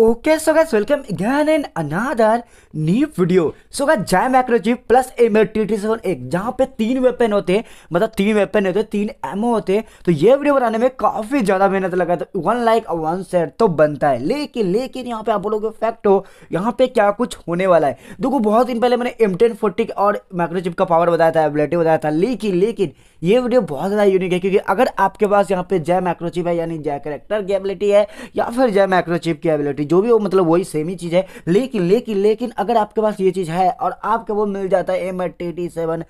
okay so guys welcome again in another new video so guys जैम मैक्रोजी plus M T T seven एक जहाँ पे तीन वेपन होते हैं मतलब तीन वेपन होते हैं तीन एमओ होते हैं तो ये वीडियो बनाने में काफ़ी ज़्यादा मेहनत लगा था वन लाइक और वन सेट तो बनता है लेकिन लेकिन यहाँ पे आप लोगों के फैक्ट हो यहाँ पे क्या कुछ होने वाला है देखो बहुत दिन पहले मैंने एम टेन फोर्टी और मैक्रोचिप का पावर बताया था एबिलिटी बताया था लेकिन लेकिन ये वीडियो बहुत ज़्यादा यूनिक है क्योंकि अगर आपके पास यहाँ पे जय मैक्रोचिप है यानी जय करेक्टर की एबिलिटी है या फिर जय मैक्रोचिप की एबिलिटी जो भी हो मतलब वही सेम ही चीज़ है लेकिन लेकिन लेकिन अगर आपके पास ये चीज़ है और आपके वो मिल जाता है M eight T T seven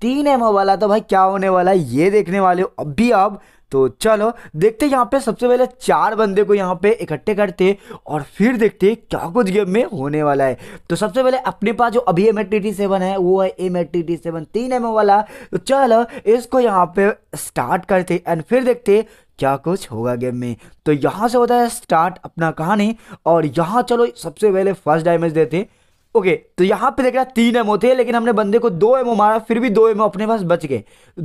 तीन एमओ वाला तो भाई क्या होने वाला है ये देखने वाले हो अभी आप तो चलो देखते यहाँ पे सबसे पहले चार बंदे को यहाँ पे इकट्ठे करते और फिर देखते क्या कुछ गेम में होने वाला है तो सबसे पहले अपने पास जो अभी एम टी सेवन है वो है एम टी सेवन तीन एम वाला तो चलो इसको यहाँ पे स्टार्ट करते एंड फिर देखते क्या कुछ होगा गेम में तो यहाँ से होता है स्टार्ट अपना कहानी और यहाँ चलो सबसे पहले फर्स्ट डैमेज देते ओके तो यहाँ पे देख रहा है तीन एमओ थे लेकिन हमने बंदे को दो एमओ मारा फिर भी दो एमओ अपने पास बच गए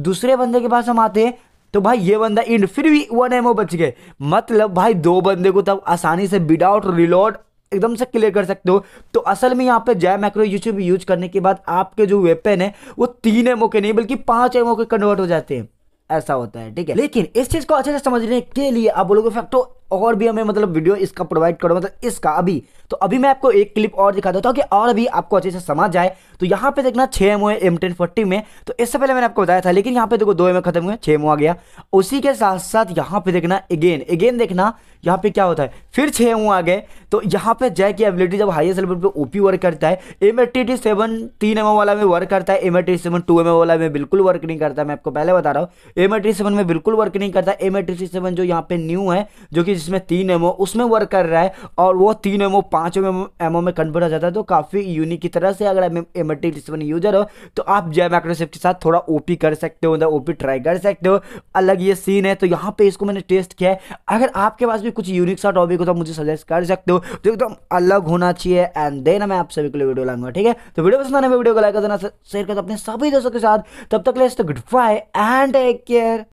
दूसरे बंदे के पास हम आते हैं तो भाई ये बंदा इंड फिर भी वन एमओ बच गए मतलब भाई दो बंदे को तब आसानी से विदाउट रिलोड एकदम से क्लियर कर सकते हो तो असल में यहाँ पे जय मैक्रो यूट्यूब यूज करने के बाद आपके जो वेपन है वो तीन एमओ के नहीं बल्कि पांच एमओ के कन्वर्ट हो जाते हैं ऐसा होता है ठीक है लेकिन इस चीज को अच्छे से समझने के लिए आप बोलोगे फैक्टो और भी हमें मतलब वीडियो इसका प्रोवाइड करो मतलब इसका अभी तो अभी मैं आपको एक क्लिप और दिखा देता हूँ कि और अभी आपको अच्छे से समझ जाए तो यहाँ पे देखना छः एम है एम टेन फोर्टी में तो इससे पहले मैंने आपको बताया था लेकिन यहाँ पे देखो दो एम खत्म हुए छः एम आ गया उसी के साथ साथ यहाँ पे देखना अगेन अगेन देखना यहाँ पे क्या होता है फिर छः एम आ गए तो यहाँ पे जय की एबिलिटी जब हाइएस्ट लेवल पर ओ वर्क करता है एम एटी सेवन तीन एम वाला में वर्क करता है M eight seven two M वाला में बिल्कुल वर्क नहीं करता मैं आपको पहले बता रहा हूँ एम एट सेवन में बिल्कुल वर्क नहीं करता एम एट सेवन जो यहाँ पे न्यू है जो कि जिसमें तीन एमओ उसमें वर्क कर रहा है और वो तीन एमओ पाँच एमओ में कन्वर्ट हो जाता है तो काफ़ी यूनिक की तरह से अगर एमटी डिस्प्ले यूजर हो तो आप जय माइक्रोसॉफ्ट के साथ थोड़ा पी कर सकते हो ओ ओपी ट्राई कर सकते हो अलग ये सीन है तो यहाँ पर इसको मैंने टेस्ट किया है अगर आपके पास भी कुछ यूनिक सा टॉपिक हो तो मुझे सजेस्ट कर सकते हो तो एकदम अलग होना चाहिए एंड देन मैं आप सभी के लिए वीडियो लाऊंगा ठीक है तो वीडियो पसंद आने वीडियो को लाइक करना शेयर कर अपने सभी दोस्तों के साथ तब तक ले good bye and take care